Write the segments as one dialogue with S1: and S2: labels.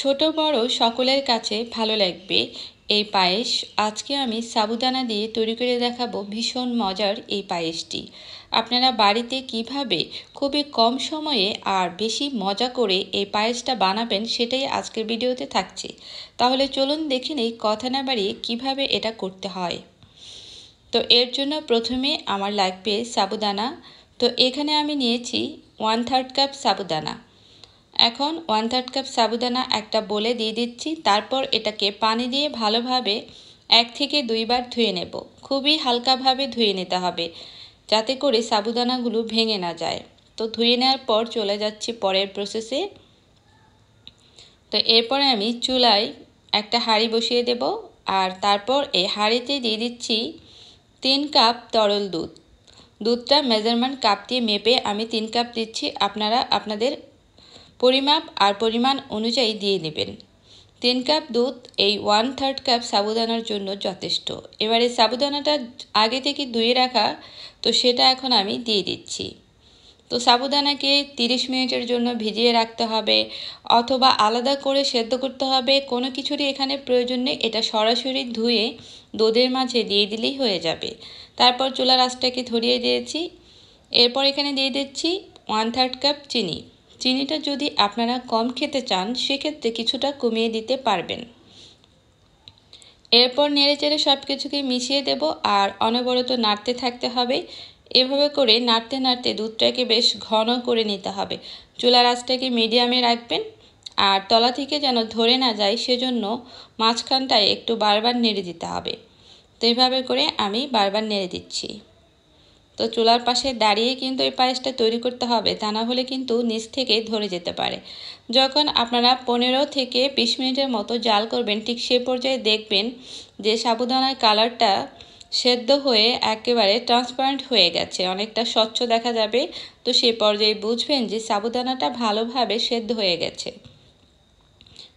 S1: ছোট বড় সকলের কাছে ভালো লাগবে এই পায়েস আজকে আমি সাবুদানা দিয়ে তৈরি করে দেখাবো ভীষণ মজার এই পায়েসটি আপনারা বাড়িতে কিভাবে খুবই কম সময়ে আর বেশি মজা করে এই পায়েসটা বানাবেন সেটাই আজকের ভিডিওতে থাকছে তাহলে চলুন দেখে নেই কথা না বাড়িয়ে কীভাবে এটা করতে হয় তো এর জন্য প্রথমে আমার লাগবে সাবুদানা তো এখানে আমি নিয়েছি ওয়ান থার্ড কাপ সাবুদানা এখন ওয়ান থার্ড কাপ সাবুদানা একটা বলে দিয়ে দিচ্ছি তারপর এটাকে পানি দিয়ে ভালোভাবে এক থেকে দুইবার ধুয়ে নেব খুবই হালকাভাবে ধুয়ে নিতে হবে যাতে করে সাবুদানাগুলো ভেঙে না যায় তো ধুয়ে নেওয়ার পর চলে যাচ্ছি পরের প্রসেসে তো এরপরে আমি চুলায় একটা হাঁড়ি বসিয়ে দেব আর তারপর এই হাঁড়িতে দিয়ে দিচ্ছি তিন কাপ তরল দুধ দুধটা মেজারমেন্ট কাপ দিয়ে মেপে আমি তিন কাপ দিচ্ছি আপনারা আপনাদের পরিমাপ আর পরিমাণ অনুযায়ী দিয়ে নেবেন তিন কাপ দুধ এই ওয়ান থার্ড কাপ সাবুদানার জন্য যথেষ্ট এবারে সাবুদানাটা আগে থেকে ধুয়ে রাখা তো সেটা এখন আমি দিয়ে দিচ্ছি তো সাবুদানাকে 30 মিনিটের জন্য ভিজিয়ে রাখতে হবে অথবা আলাদা করে সেদ্ধ করতে হবে কোনো কিছুরই এখানে প্রয়োজন নেই এটা সরাসরি ধুয়ে দুধের মাঝে দিয়ে দিলেই হয়ে যাবে তারপর চুলার আঁচটাকে ধরিয়ে দিয়েছি এরপর এখানে দিয়ে দিচ্ছি ওয়ান থার্ড কাপ চিনি চিনিটা যদি আপনারা কম খেতে চান সেক্ষেত্রে কিছুটা কমিয়ে দিতে পারবেন এরপর নেড়ে চেড়ে সব কিছুকে মিশিয়ে দেব আর অনবরত নাড়তে থাকতে হবে এভাবে করে নাড়তে নাড়তে দুধটাকে বেশ ঘন করে নিতে হবে চুলার আঁচটাকে মিডিয়ামে রাখবেন আর তলা থেকে যেন ধরে না যায় সেজন্য মাঝখানটায় একটু বারবার নেড়ে দিতে হবে তো এভাবে করে আমি বারবার নেড়ে দিচ্ছি তো চুলার পাশে দাঁড়িয়ে কিন্তু এই পায়েসটা তৈরি করতে হবে তা না হলে কিন্তু নিচ থেকে ধরে যেতে পারে যখন আপনারা পনেরো থেকে বিশ মিনিটের মতো জাল করবেন ঠিক সে পর্যায়ে দেখবেন যে সাবুদানার কালারটা সেদ্ধ হয়ে একেবারে ট্রান্সপারেন্ট হয়ে গেছে অনেকটা স্বচ্ছ দেখা যাবে তো সে পর্যায়ে বুঝবেন যে সাবুদানাটা ভালোভাবে সেদ্ধ হয়ে গেছে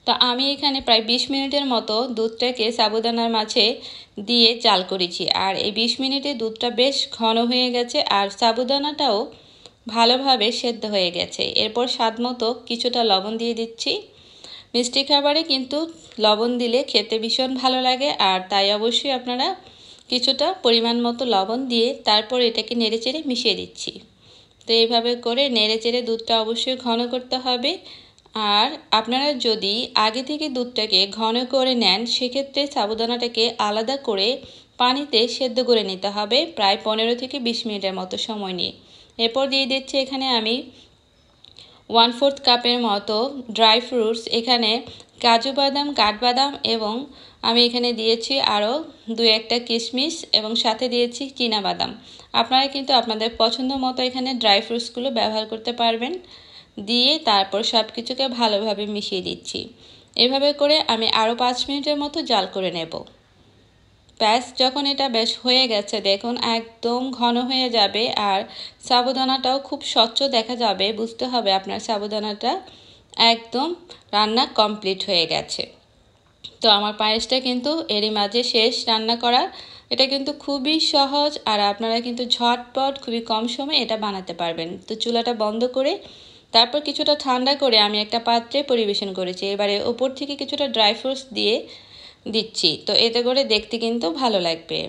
S1: তা আমি এখানে প্রায় ২০ মিনিটের মতো দুধটাকে সাবুদানার মাঝে দিয়ে চাল করেছি আর এই ২০ মিনিটে দুধটা বেশ ঘন হয়ে গেছে আর সাবুদানাটাও ভালোভাবে সেদ্ধ হয়ে গেছে এরপর স্বাদ মতো কিছুটা লবণ দিয়ে দিচ্ছি মিষ্টি খাবারে কিন্তু লবণ দিলে খেতে ভীষণ ভালো লাগে আর তাই অবশ্যই আপনারা কিছুটা পরিমাণ মতো লবণ দিয়ে তারপর এটাকে চেড়ে মিশিয়ে দিচ্ছি তো এইভাবে করে চেড়ে দুধটা অবশ্যই ঘন করতে হবে আর আপনারা যদি আগে থেকে দুধটাকে ঘন করে নেন সেক্ষেত্রে সাবুদানাটাকে আলাদা করে পানিতে সেদ্ধ করে নিতে হবে প্রায় পনেরো থেকে বিশ মিনিটের মতো সময় নিয়ে এরপর দিয়ে দিচ্ছি এখানে আমি ওয়ান ফোর্থ কাপের মতো ড্রাই ফ্রুটস এখানে কাজু বাদাম কাঠবাদাম এবং আমি এখানে দিয়েছি আরও দু একটা কিশমিশ এবং সাথে দিয়েছি বাদাম আপনারা কিন্তু আপনাদের পছন্দ মতো এখানে ড্রাই ফ্রুটসগুলো ব্যবহার করতে পারবেন দিয়ে তারপর সব কিছুকে ভালোভাবে মিশিয়ে দিচ্ছি এভাবে করে আমি আরও পাঁচ মিনিটের মতো জাল করে নেব প্যাস যখন এটা বেশ হয়ে গেছে দেখুন একদম ঘন হয়ে যাবে আর সাবুদানাটাও খুব স্বচ্ছ দেখা যাবে বুঝতে হবে আপনার সাবুদানাটা একদম রান্না কমপ্লিট হয়ে গেছে তো আমার পায়েসটা কিন্তু এরই মাঝে শেষ রান্না করা এটা কিন্তু খুবই সহজ আর আপনারা কিন্তু ঝটপট খুবই কম সময়ে এটা বানাতে পারবেন তো চুলাটা বন্ধ করে তারপর কিছুটা ঠান্ডা করে আমি একটা পাত্রে পরিবেশন করেছি এবারে ওপর থেকে কিছুটা ড্রাই ফ্রুটস দিয়ে দিচ্ছি তো এতে করে দেখতে কিন্তু ভালো লাগবে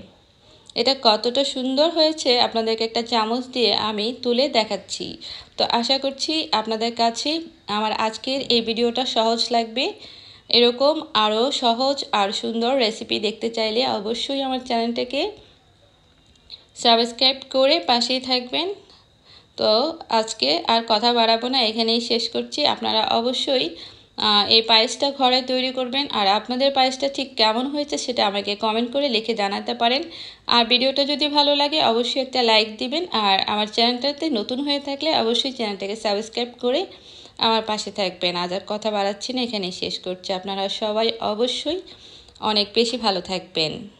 S1: এটা কতটা সুন্দর হয়েছে আপনাদেরকে একটা চামচ দিয়ে আমি তুলে দেখাচ্ছি তো আশা করছি আপনাদের কাছে আমার আজকের এই ভিডিওটা সহজ লাগবে এরকম আরও সহজ আর সুন্দর রেসিপি দেখতে চাইলে অবশ্যই আমার চ্যানেলটাকে সাবস্ক্রাইব করে পাশেই থাকবেন তো আজকে আর কথা বাড়াবো না এখানেই শেষ করছি আপনারা অবশ্যই এই পায়েসটা ঘরে তৈরি করবেন আর আপনাদের পায়েসটা ঠিক কেমন হয়েছে সেটা আমাকে কমেন্ট করে লিখে জানাতে পারেন আর ভিডিওটা যদি ভালো লাগে অবশ্যই একটা লাইক দিবেন আর আমার চ্যানেলটাতে নতুন হয়ে থাকলে অবশ্যই চ্যানেলটাকে সাবস্ক্রাইব করে আমার পাশে থাকবেন আজ আর কথা বাড়াচ্ছি না এখানেই শেষ করছি আপনারা সবাই অবশ্যই অনেক বেশি ভালো থাকবেন